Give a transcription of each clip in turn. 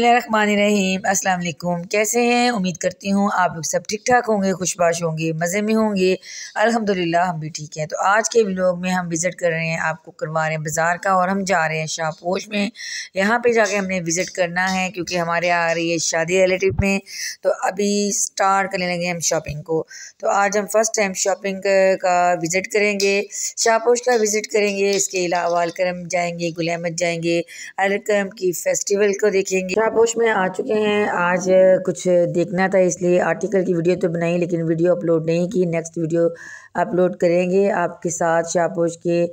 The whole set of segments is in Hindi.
रहीम अस्सलाम वालेकुम कैसे हैं उम्मीद करती हूँ आप लोग सब ठीक ठाक होंगे खुशबाश होंगे मज़े में होंगे अल्हम्दुलिल्लाह हम भी ठीक हैं तो आज के व्लॉग में हम विज़िट कर रहे हैं आपको करवा रहे हैं बाज़ार का और हम जा रहे हैं शाहपोश में यहाँ पे जाके हमने विज़िट करना है क्योंकि हमारे आ रही है शादी रिलेटिव में तो अभी स्टार्ट करने लगे हम शॉपिंग को तो आज हम फ़र्स्ट टाइम शॉपिंग का विज़िट करेंगे शाहपोश का विज़िट करेंगे इसके अलावा अलक्रम जाएँगे गुलामत जाएँगे अलक्रम की फेस्टिवल को देखेंगे छा पोस्ट में आ चुके हैं आज कुछ देखना था इसलिए आर्टिकल की वीडियो तो बनाई लेकिन वीडियो अपलोड नहीं की नेक्स्ट वीडियो अपलोड करेंगे आपके साथ शाहपोश के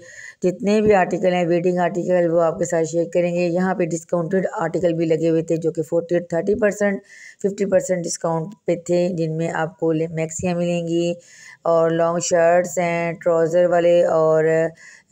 जितने भी आर्टिकल हैं वेडिंग आर्टिकल वो आपके साथ शेयर करेंगे यहाँ पे डिस्काउंटेड आर्टिकल भी लगे हुए थे जो कि forty thirty percent fifty percent discount पे थे जिनमें आपको मैक्सियाँ मिलेंगी और लॉन्ग शर्ट्स हैं ट्राउज़र वाले और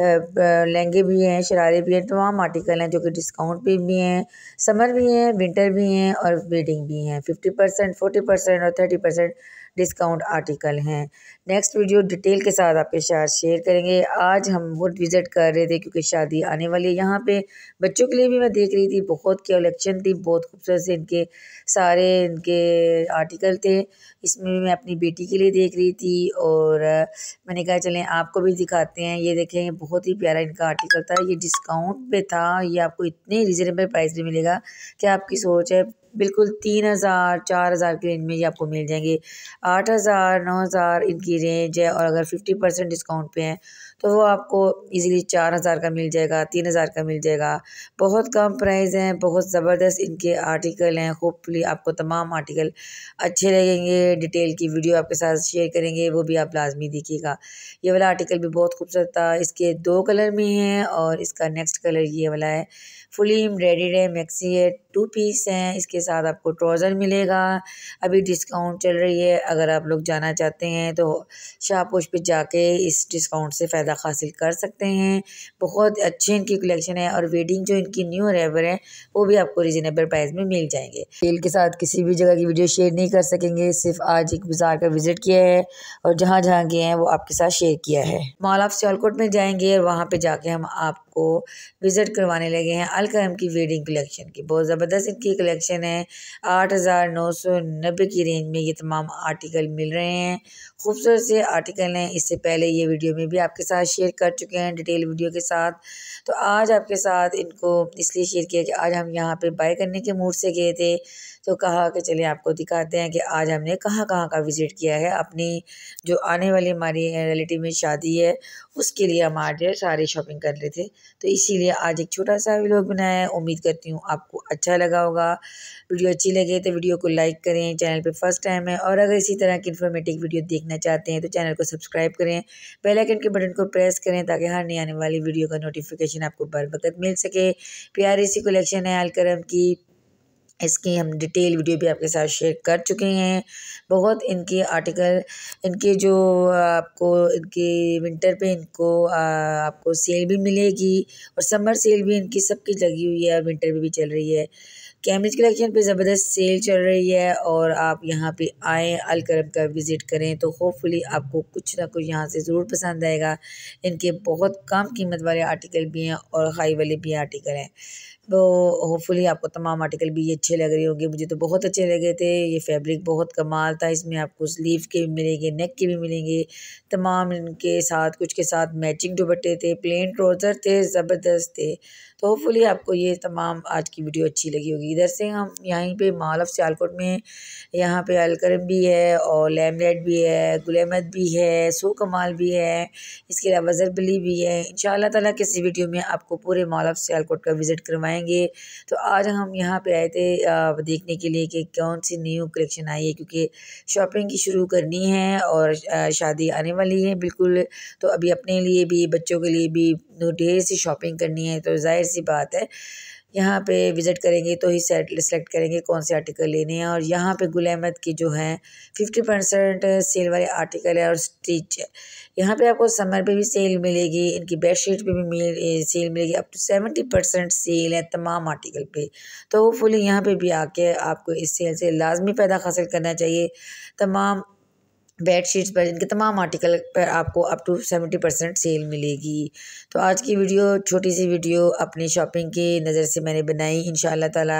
लहंगे भी हैं शरारे भी हैं तमाम आर्टिकल हैं जो कि डिस्काउंट पे भी हैं समर भी हैं विंटर भी हैं और वेडिंग भी हैं फिफ्टी परसेंट फोर्टी परसेंट और थर्टी परसेंट डिस्काउंट आर्टिकल हैं नेक्स्ट वीडियो डिटेल के साथ आपके साथ शेयर करेंगे आज हम वुड विज़िट कर रहे थे क्योंकि शादी आने वाली है यहाँ पे बच्चों के लिए भी मैं देख रही थी बहुत कलेक्शन थी बहुत खूबसूरत से इनके सारे इनके आर्टिकल थे इसमें भी मैं अपनी बेटी के लिए देख रही थी और मैंने कहा चलें आपको भी दिखाते हैं ये देखें बहुत ही प्यारा इनका आर्टिकल था ये डिस्काउंट पे था ये आपको इतने रिजनेबल प्राइस में मिलेगा कि आपकी सोच है बिल्कुल तीन हज़ार चार हज़ार की रेंज में ये आपको मिल जाएंगे आठ हज़ार नौ हज़ार इनकी रेंज है और अगर फिफ्टी परसेंट डिस्काउंट पे हैं तो वो आपको इजीली चार हज़ार का मिल जाएगा तीन हज़ार का मिल जाएगा बहुत कम प्राइस हैं बहुत ज़बरदस्त इनके आर्टिकल हैं होपफुली आपको तमाम आर्टिकल अच्छे लगेंगे डिटेल की वीडियो आपके साथ शेयर करेंगे वो भी आप लाजमी देखिएगा ये वाला आर्टिकल भी बहुत खूबसूरत था इसके दो कलर में हैं और इसका नेक्स्ट कलर ये वाला है फुली एम्ब्रॉयडेड है मैक्सी है टू पीस हैं इसके साथ आपको ट्राउज़र मिलेगा अभी डिस्काउंट चल रही है अगर आप लोग जाना चाहते हैं तो शाहपुश पे जाके इस डिस्काउंट से फ़ायदा फ़ायदा हासिल कर सकते हैं बहुत अच्छी इनकी कलेक्शन है और वेडिंग जो इनकी न्यू अरेवर है वो भी आपको रिजनेबल प्राइस में मिल जाएंगे सेल के साथ किसी भी जगह की वीडियो शेयर नहीं कर सकेंगे सिर्फ आज एक बाजार का विजिट किया है और जहाँ जहाँ गए हैं वो आपके साथ शेयर किया है मॉल ऑफ सियालकोट में जाएंगे और वहाँ पर जाके हम आपको विज़िट करवाने लगे हैं अलकरम की वेडिंग कलेक्शन की बहुत ज़बरदस्त इनकी कलेक्शन है आठ हज़ार नौ सौ नब्बे की रेंज में ये तमाम आर्टिकल मिल रहे हैं खूबसूरत से आर्टिकल हैं इससे पहले ये वीडियो में भी आपके साथ साथ शेयर कर चुके हैं डिटेल वीडियो के साथ तो आज आपके साथ इनको इसलिए शेयर किया कि आज हम यहाँ पे बाय करने के मूड से गए थे तो कहा कि चलिए आपको दिखाते हैं कि आज हमने कहाँ कहाँ का विज़िट किया है अपनी जो आने वाली हमारी रिलेटिव में शादी है उसके लिए हम आज सारे शॉपिंग कर रहे थे तो इसीलिए आज एक छोटा सा वीडियो बनाया है उम्मीद करती हूँ आपको अच्छा लगा होगा वीडियो अच्छी लगे तो वीडियो को लाइक करें चैनल पर फर्स्ट टाइम है और अगर इसी तरह की इन्फॉर्मेटिव वीडियो देखना चाहते हैं तो चैनल को सब्सक्राइब करें बेलाइकन के बटन को प्रेस करें ताकि हर नई आने वाली वीडियो का नोटिफिकेशन आपको बर मिल सके प्यारी सी कलेक्शन है अलकरम की इसकी हम डिटेल वीडियो भी आपके साथ शेयर कर चुके हैं बहुत इनके आर्टिकल इनके जो आपको इनके विंटर पे इनको आपको सेल भी मिलेगी और समर सेल भी इनकी सबकी लगी हुई है विंटर में भी चल रही है कैम्ब्रिज कलेक्शन पे ज़बरदस्त सेल चल रही है और आप यहाँ पे आएँ अलकरम का विज़िट करें तो होपफुली आपको कुछ ना कुछ यहाँ से ज़रूर पसंद आएगा इनके बहुत कम कीमत वाले आर्टिकल भी हैं और हाई वाले भी आर्टिकल हैं तो होपफुली आपको तमाम आर्टिकल भी ये अच्छे लग रहे होंगे मुझे तो बहुत अच्छे लगे थे ये फैब्रिक बहुत कमाल था इसमें आपको स्लीव के भी मिलेंगे नेक के भी मिलेंगे तमाम इनके साथ कुछ के साथ मैचिंग दुपट्टे थे प्लेन ट्रोज़र थे ज़बरदस्त थे तो होपफुली आपको ये तमाम आज की वीडियो अच्छी लगी होगी इधर से हम यहीं पे मॉल ऑफ सियालकोट में यहाँ पे अलकरम भी है और लैमलेट भी है गुलेमत भी है सो कमाल भी है इसके अलावा जरबली भी है इन ताला किसी वीडियो में आपको पूरे मॉल ऑफ सियालकोट का विज़िट करवाएंगे तो आज हम यहाँ पे आए थे देखने के लिए कि कौन सी न्यू कलेक्शन आई है क्योंकि शॉपिंग की शुरू करनी है और शादी आने वाली है बिल्कुल तो अभी अपने लिए भी बच्चों के लिए भी ढेर सी शॉपिंग करनी है तो जाहिर सी बात है यहाँ पे विज़िट करेंगे तो ही सेलेक्ट करेंगे कौन से आर्टिकल लेने हैं और यहाँ पे गुल अहमद की जो है फिफ्टी परसेंट सेल वाले आर्टिकल है और स्टिच है यहाँ पे आपको समर पे भी सेल मिलेगी इनकी बेडशीट पे भी मिल सेल मिलेगी up to seventy percent sale है तमाम आर्टिकल पे तो फुली यहाँ पे भी आके आपको इस सेल से लाजमी पैदा हासिल करना चाहिए तमाम बेड शीट्स पर इनके तमाम आर्टिकल पर आपको up to seventy percent sale मिलेगी तो आज की वीडियो छोटी सी वीडियो अपनी शॉपिंग की नज़र से मैंने बनाई इन ताला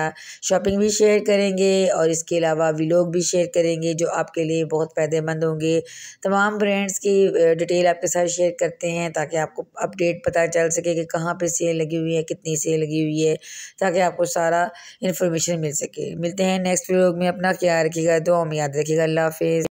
शॉपिंग भी शेयर करेंगे और इसके अलावा व्लॉग भी शेयर करेंगे जो आपके लिए बहुत फ़ायदेमंद होंगे तमाम ब्रांड्स की डिटेल आपके साथ शेयर करते हैं ताकि आपको अपडेट पता चल सके कि कहाँ पर सेल लगी हुई है कितनी सेल लगी हुई है ताकि आपको सारा इन्फॉर्मेशन मिल सके मिलते हैं नेक्स्ट व्लॉग में अपना ख्याल रखिएगा दो याद रखिएगा अल्लाह हाफिज़